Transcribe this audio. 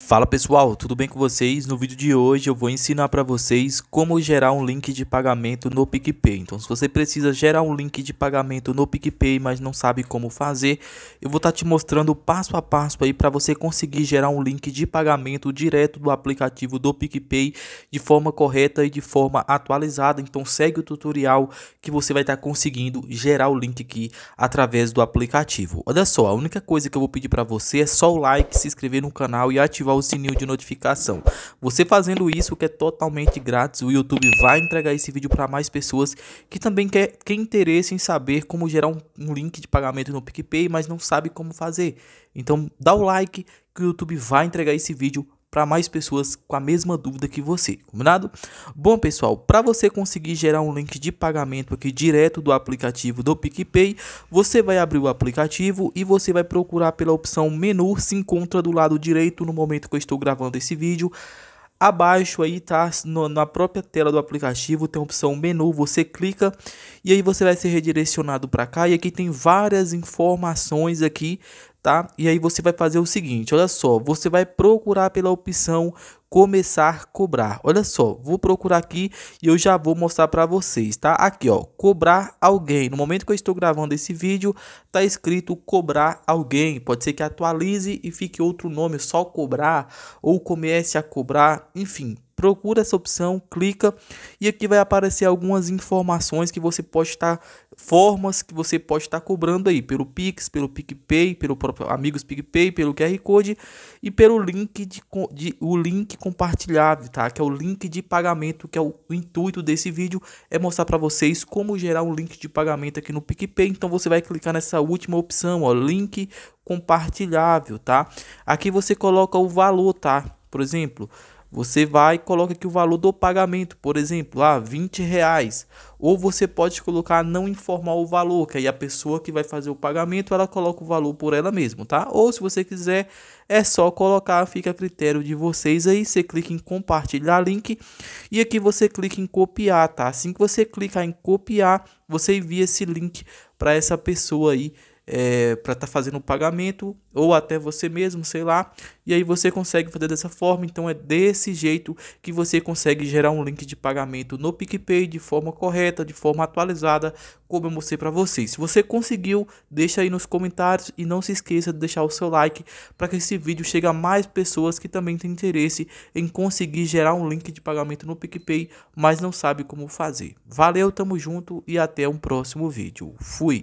Fala pessoal, tudo bem com vocês? No vídeo de hoje eu vou ensinar para vocês como gerar um link de pagamento no PicPay. Então se você precisa gerar um link de pagamento no PicPay, mas não sabe como fazer, eu vou estar tá te mostrando passo a passo aí para você conseguir gerar um link de pagamento direto do aplicativo do PicPay de forma correta e de forma atualizada. Então segue o tutorial que você vai estar tá conseguindo gerar o link aqui através do aplicativo. Olha só, a única coisa que eu vou pedir para você é só o like, se inscrever no canal e ativar ativar o sininho de notificação. Você fazendo isso, que é totalmente grátis, o YouTube vai entregar esse vídeo para mais pessoas que também quer, quer interesse em saber como gerar um, um link de pagamento no PicPay, mas não sabe como fazer. Então dá o like que o YouTube vai entregar esse vídeo para mais pessoas com a mesma dúvida que você, combinado? Bom, pessoal, para você conseguir gerar um link de pagamento aqui direto do aplicativo do PicPay, você vai abrir o aplicativo e você vai procurar pela opção menu, se encontra do lado direito no momento que eu estou gravando esse vídeo. Abaixo aí tá no, na própria tela do aplicativo tem a opção menu, você clica e aí você vai ser redirecionado para cá e aqui tem várias informações aqui tá? E aí você vai fazer o seguinte, olha só, você vai procurar pela opção começar a cobrar. Olha só, vou procurar aqui e eu já vou mostrar para vocês, tá? Aqui, ó, cobrar alguém. No momento que eu estou gravando esse vídeo, tá escrito cobrar alguém. Pode ser que atualize e fique outro nome, só cobrar ou comece a cobrar, enfim. Procura essa opção, clica e aqui vai aparecer algumas informações que você pode estar formas que você pode estar tá cobrando aí, pelo Pix, pelo PicPay, pelo próprio Amigos PicPay, pelo QR Code e pelo link de, de o link compartilhado, tá? Que é o link de pagamento, que é o, o intuito desse vídeo é mostrar para vocês como gerar um link de pagamento aqui no PicPay. Então você vai clicar nessa última opção, ó, link compartilhável, tá? Aqui você coloca o valor, tá? Por exemplo, você vai e coloca aqui o valor do pagamento, por exemplo, lá ah, 20 reais. Ou você pode colocar não informar o valor, que aí a pessoa que vai fazer o pagamento ela coloca o valor por ela mesma, tá? Ou se você quiser, é só colocar, fica a critério de vocês aí. Você clica em compartilhar link e aqui você clica em copiar, tá? Assim que você clicar em copiar, você envia esse link para essa pessoa aí é, para estar tá fazendo o pagamento ou até você mesmo, sei lá. E aí você consegue fazer dessa forma. Então é desse jeito que você consegue gerar um link de pagamento no PicPay de forma correta, de forma atualizada, como eu mostrei para vocês. Se você conseguiu, deixa aí nos comentários e não se esqueça de deixar o seu like para que esse vídeo chegue a mais pessoas que também têm interesse em conseguir gerar um link de pagamento no PicPay, mas não sabe como fazer. Valeu, tamo junto e até um próximo vídeo. Fui!